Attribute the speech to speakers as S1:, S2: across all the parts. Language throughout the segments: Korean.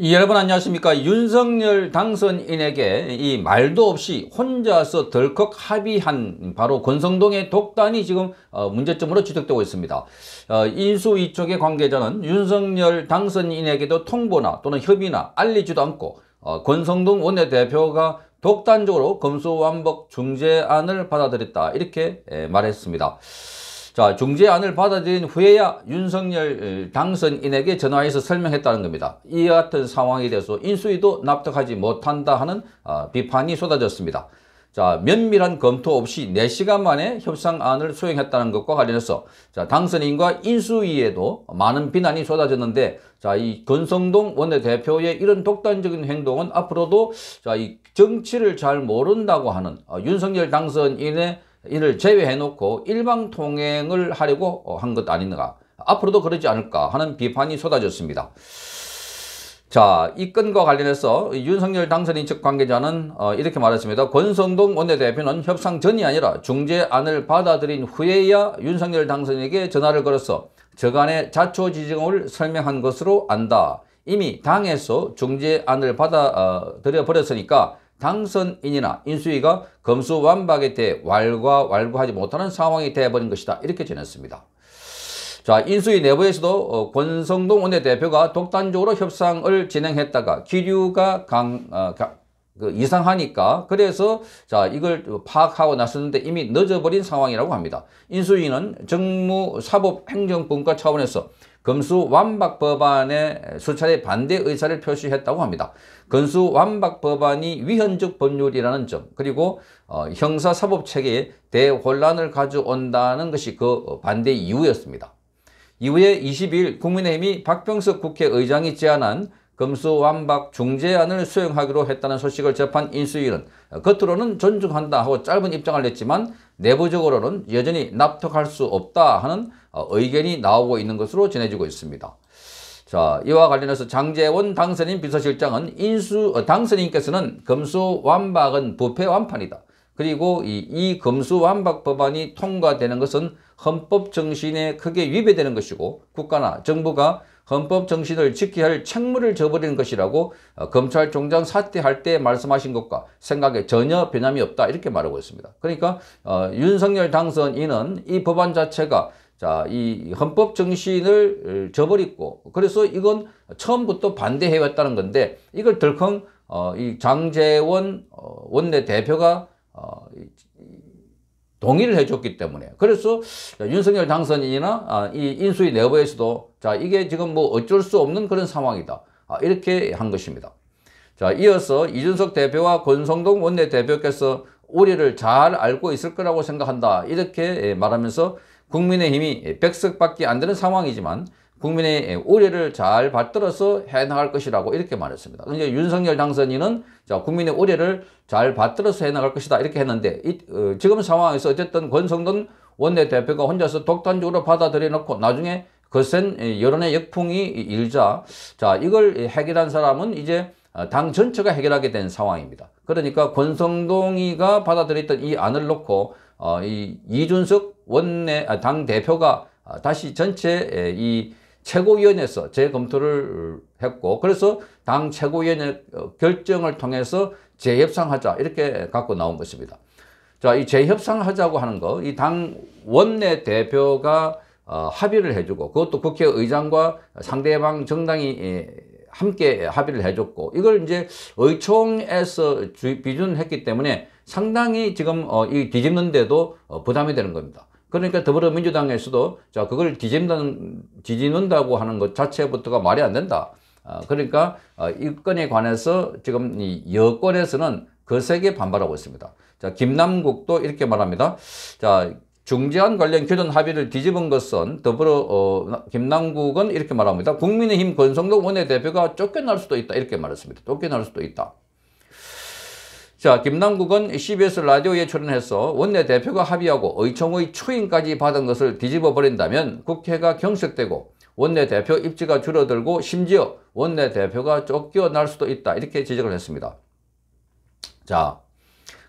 S1: 여러분 안녕하십니까 윤석열 당선인에게 이 말도 없이 혼자서 덜컥 합의한 바로 권성동의 독단이 지금 어, 문제점으로 지적되고 있습니다 어, 인수위 쪽의 관계자는 윤석열 당선인에게도 통보나 또는 협의나 알리지도 않고 어, 권성동 원내대표가 독단적으로 검수완복 중재안을 받아들였다 이렇게 말했습니다 자, 중재안을 받아들인 후에야 윤석열 당선인에게 전화해서 설명했다는 겁니다. 이와 같은 상황에 대해서 인수위도 납득하지 못한다 하는 아, 비판이 쏟아졌습니다. 자, 면밀한 검토 없이 4시간 만에 협상안을 수행했다는 것과 관련해서 자, 당선인과 인수위에도 많은 비난이 쏟아졌는데 자, 이 권성동 원내대표의 이런 독단적인 행동은 앞으로도 자, 이 정치를 잘 모른다고 하는 어, 윤석열 당선인의 이를 제외해놓고 일방통행을 하려고 어, 한것 아닌가 앞으로도 그러지 않을까 하는 비판이 쏟아졌습니다. 자, 이 건과 관련해서 윤석열 당선인 측 관계자는 어, 이렇게 말했습니다. 권성동 원내대표는 협상 전이 아니라 중재안을 받아들인 후에야 윤석열 당선인에게 전화를 걸어서 저간의 자초 지정을 설명한 것으로 안다. 이미 당에서 중재안을 받아들여 어, 버렸으니까 당선인이나 인수위가 검수완박에 대해 왈과 왈부하지 못하는 상황이 되어버린 것이다. 이렇게 전했습니다. 자 인수위 내부에서도 어, 권성동 원내대표가 독단적으로 협상을 진행했다가 기류가 강, 어, 가, 그 이상하니까 그래서 자 이걸 파악하고 나섰는데 이미 늦어버린 상황이라고 합니다. 인수위는 정무사법행정분과 차원에서 검수 완박 법안에 수차례 반대 의사를 표시했다고 합니다. 건수 완박 법안이 위헌적 법률이라는 점 그리고 어, 형사사법체계에 대혼란을 가져온다는 것이 그 반대 이유였습니다. 이후에 2 0일 국민의힘이 박병석 국회의장이 제안한 검수 완박 중재안을 수행하기로 했다는 소식을 접한 인수위는 어, 겉으로는 존중한다 하고 짧은 입장을 냈지만 내부적으로는 여전히 납득할 수 없다 하는 어, 의견이 나오고 있는 것으로 전해지고 있습니다. 자, 이와 관련해서 장재원 당선인 비서실장은 인수, 어, 당선인께서는 검수 완박은 부패 완판이다. 그리고 이, 이 검수 완박 법안이 통과되는 것은 헌법 정신에 크게 위배되는 것이고 국가나 정부가 헌법 정신을 지켜야 할 책무를 저버리는 것이라고 어, 검찰총장 사퇴할 때 말씀하신 것과 생각에 전혀 변함이 없다 이렇게 말하고 있습니다. 그러니까 어, 윤석열 당선인은 이 법안 자체가 자, 이 헌법 정신을 어, 저버렸고 그래서 이건 처음부터 반대해 왔다는 건데 이걸 덜컹 어, 이 장재원 원내 대표가 어, 동의를 해줬기 때문에 그래서 윤석열 당선인이나 아, 이 인수위 내부에서도 자 이게 지금 뭐 어쩔 수 없는 그런 상황이다 아, 이렇게 한 것입니다. 자 이어서 이준석 대표와 권성동 원내대표께서 우리를 잘 알고 있을 거라고 생각한다 이렇게 예, 말하면서 국민의힘이 백0석밖에안 되는 상황이지만 국민의 우려를 잘 받들어서 해나갈 것이라고 이렇게 말했습니다. 이제 그러니까 윤석열 당선인은 자, 국민의 우려를 잘 받들어서 해나갈 것이다. 이렇게 했는데, 이, 어, 지금 상황에서 어쨌든 권성동 원내대표가 혼자서 독단적으로 받아들여 놓고 나중에 거센 예, 여론의 역풍이 일자, 자, 이걸 해결한 사람은 이제 어, 당 전체가 해결하게 된 상황입니다. 그러니까 권성동이가 받아들였던 이 안을 놓고, 어, 이 이준석 원내, 아, 당 대표가 어, 다시 전체 이 최고위원회에서 재검토를 했고 그래서 당 최고위원회 어, 결정을 통해서 재협상하자 이렇게 갖고 나온 것입니다. 자, 이 재협상하자고 하는 거, 이 당 원내 대표가 어, 합의를 해주고 그것도 국회의장과 상대방 정당이 예, 함께 합의를 해줬고 이걸 이제 의총에서 주, 비준했기 때문에 상당히 지금 어, 이 뒤집는데도 어, 부담이 되는 겁니다. 그러니까 더불어민주당에서도 자 그걸 뒤집는, 뒤집는다고 하는 것 자체부터가 말이 안 된다. 어, 그러니까 어, 이 건에 관해서 지금 이 여권에서는 거세게 그 반발하고 있습니다. 자 김남국도 이렇게 말합니다. 자 중재안 관련 교전 합의를 뒤집은 것은 더불어 어, 김남국은 이렇게 말합니다. 국민의힘 권성동 원내대표가 쫓겨날 수도 있다 이렇게 말했습니다. 쫓겨날 수도 있다. 자, 김남국은 CBS 라디오에 출연해서 원내대표가 합의하고 의총의 초인까지 받은 것을 뒤집어 버린다면 국회가 경색되고 원내대표 입지가 줄어들고 심지어 원내대표가 쫓겨날 수도 있다. 이렇게 지적을 했습니다. 자,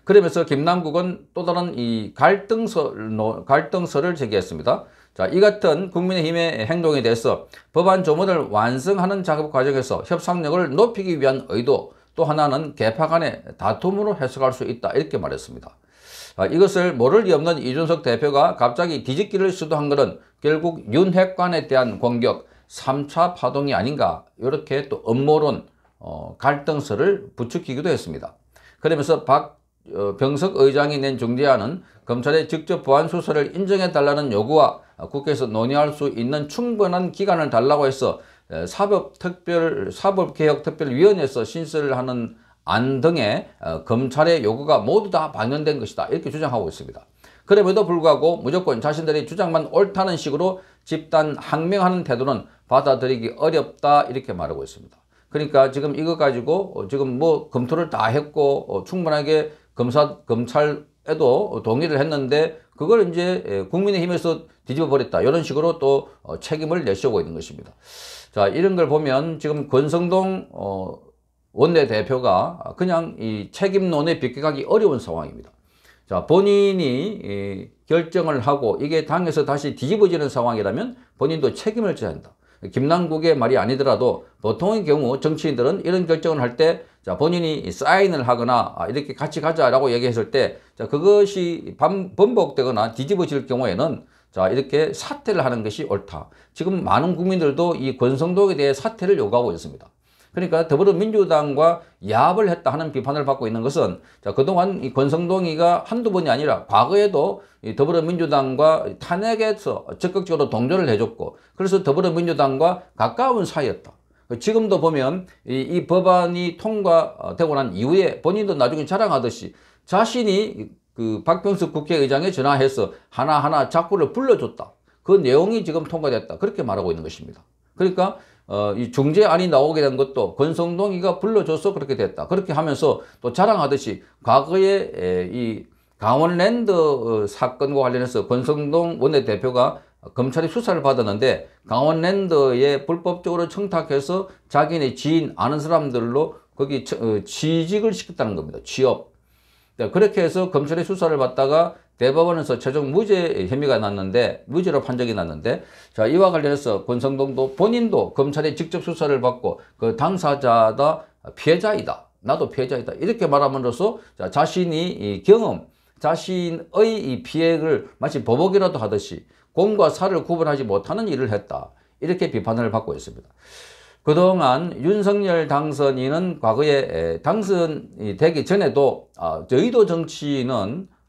S1: 그러면서 김남국은 또 다른 이 갈등서, 갈등서를 제기했습니다. 자, 이 같은 국민의힘의 행동에 대해서 법안 조문을 완성하는 작업 과정에서 협상력을 높이기 위한 의도, 또 하나는 개파 간의 다툼으로 해석할 수 있다 이렇게 말했습니다. 아, 이것을 모를 리 없는 이준석 대표가 갑자기 뒤집기를 시도한 것은 결국 윤핵관에 대한 공격 3차 파동이 아닌가 이렇게 또 음모론 어, 갈등설을 부추기기도 했습니다. 그러면서 박 어, 병석 의장이 낸 중재안은 검찰의 직접 보안 수사를 인정해 달라는 요구와 국회에서 논의할 수 있는 충분한 기간을 달라고 해서 어, 사법특별, 사법개혁특별위원회에서 신설을 하는 안 등의 어, 검찰의 요구가 모두 다 반영된 것이다 이렇게 주장하고 있습니다. 그럼에도 불구하고 무조건 자신들의 주장만 옳다는 식으로 집단 항명하는 태도는 받아들이기 어렵다 이렇게 말하고 있습니다. 그러니까 지금 이거 가지고 어, 지금 뭐 검토를 다 했고 충분하게 검사 검찰 에도 동의를 했는데 그걸 이제 예, 국민의힘에서 뒤집어 버렸다 이런 식으로 또 어, 책임을 내세고 있는 것입니다. 자 이런 걸 보면 지금 권성동 어, 원내대표가 그냥 이 책임론에 비껴가기 어려운 상황입니다. 자 본인이 결정을 하고 이게 당에서 다시 뒤집어지는 상황이라면 본인도 책임을 져야 한다. 김남국의 말이 아니더라도 보통의 경우 정치인들은 이런 결정을 할 때 본인이 사인을 하거나 아, 이렇게 같이 가자라고 얘기했을 때 그것이 반, 번복되거나 뒤집어질 경우에는 자, 이렇게 사퇴를 하는 것이 옳다. 지금 많은 국민들도 이 권성동에 대해 사퇴를 요구하고 있습니다. 그러니까 더불어민주당과 야합을 했다 하는 비판을 받고 있는 것은 자, 그동안 이 권성동이가 한두 번이 아니라 과거에도 이 더불어민주당과 탄핵에서 적극적으로 동조를 해줬고 그래서 더불어민주당과 가까운 사이였다. 지금도 보면 이, 이 법안이 통과되고 어, 난 이후에 본인도 나중에 자랑하듯이 자신이 그 박병석 국회의장에 전화해서 하나하나 자꾸를 불러줬다. 그 내용이 지금 통과됐다. 그렇게 말하고 있는 것입니다. 그러니까 어, 이 중재안이 나오게 된 것도 권성동이가 불러줘서 그렇게 됐다. 그렇게 하면서 또 자랑하듯이 과거에 에, 이 강원랜드 어, 사건과 관련해서 권성동 원내대표가 검찰이 수사를 받았는데 강원랜드에 불법적으로 청탁해서 자기네 지인 아는 사람들로 거기 어, 취직을 시켰다는 겁니다. 취업. 네, 그렇게 해서 검찰의 수사를 받다가 대법원에서 최종 무죄 혐의가 났는데 무죄로 판정이 났는데 자 이와 관련해서 권성동도 본인도 검찰의 직접 수사를 받고 그 당사자다 피해자이다 나도 피해자이다 이렇게 말함으로써 자, 자신이 이 경험 자신의 이 피해를 마치 보복이라도 하듯이 공과 사를 구분하지 못하는 일을 했다 이렇게 비판을 받고 있습니다. 그동안 윤석열 당선인은 과거에 당선이 되기 전에도 아, 저희도 정치인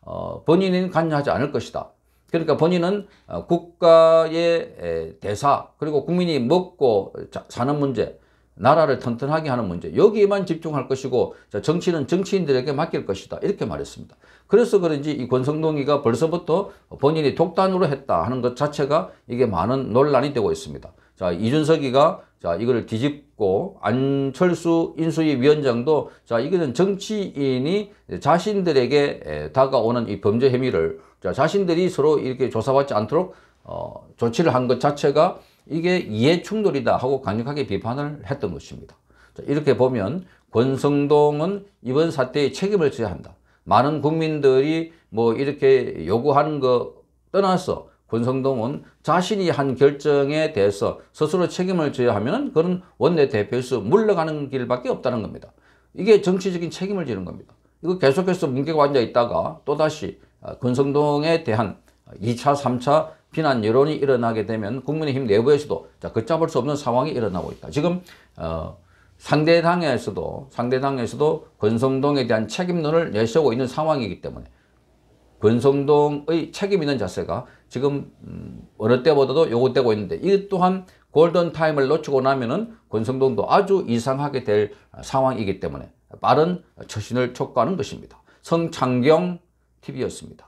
S1: 어, 본인은 관여하지 않을 것이다. 그러니까 본인은 어, 국가의 대사 그리고 국민이 먹고 사는 문제 나라를 튼튼하게 하는 문제 여기에만 집중할 것이고 정치는 정치인들에게 맡길 것이다 이렇게 말했습니다. 그래서 그런지 이 권성동이가 벌써부터 본인이 독단으로 했다 하는 것 자체가 이게 많은 논란이 되고 있습니다. 자, 이준석이가 자, 이거를 뒤집고 안철수 인수위 위원장도 자, 이거는 정치인이 자신들에게 다가오는 이 범죄 혐의를 자, 자신들이 서로 이렇게 조사받지 않도록 어, 조치를 한 것 자체가 이게 이해 충돌이다 하고 강력하게 비판을 했던 것입니다. 자, 이렇게 보면 권성동은 이번 사태에 책임을 져야 한다. 많은 국민들이 뭐 이렇게 요구하는 거 떠나서 권성동은 자신이 한 결정에 대해서 스스로 책임을 져야 하면 그는 원내대표에서 물러가는 길밖에 없다는 겁니다. 이게 정치적인 책임을 지는 겁니다. 이거 계속해서 문제가 앉아 있다가 또다시 아, 권성동에 대한 2차, 3차 비난 여론이 일어나게 되면 국민의힘 내부에서도 자, 걷잡을 수 없는 상황이 일어나고 있다. 지금 어, 상대당에서도 상대당에서도 권성동에 대한 책임론을 내세우고 있는 상황이기 때문에 권성동의 책임 있는 자세가 지금 음, 어느 때보다도 요구되고 있는데 이 또한 골든 타임을 놓치고 나면은 권성동도 아주 이상하게 될 상황이기 때문에 빠른 처신을 촉구하는 것입니다. 성창경 TV였습니다.